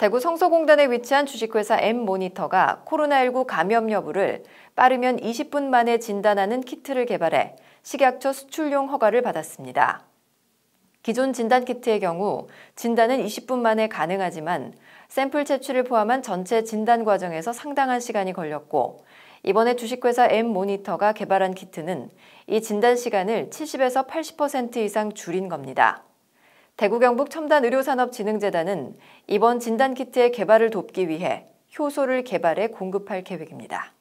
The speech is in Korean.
대구 성소공단에 위치한 주식회사 M모니터가 코로나19 감염 여부를 빠르면 20분 만에 진단하는 키트를 개발해 식약처 수출용 허가를 받았습니다. 기존 진단 키트의 경우 진단은 20분 만에 가능하지만 샘플 채취를 포함한 전체 진단 과정에서 상당한 시간이 걸렸고 이번에 주식회사 M모니터가 개발한 키트는 이 진단 시간을 70에서 80% 이상 줄인 겁니다. 대구 경북 첨단 의료산업진흥재단은 이번 진단키트의 개발을 돕기 위해 효소를 개발해 공급할 계획입니다.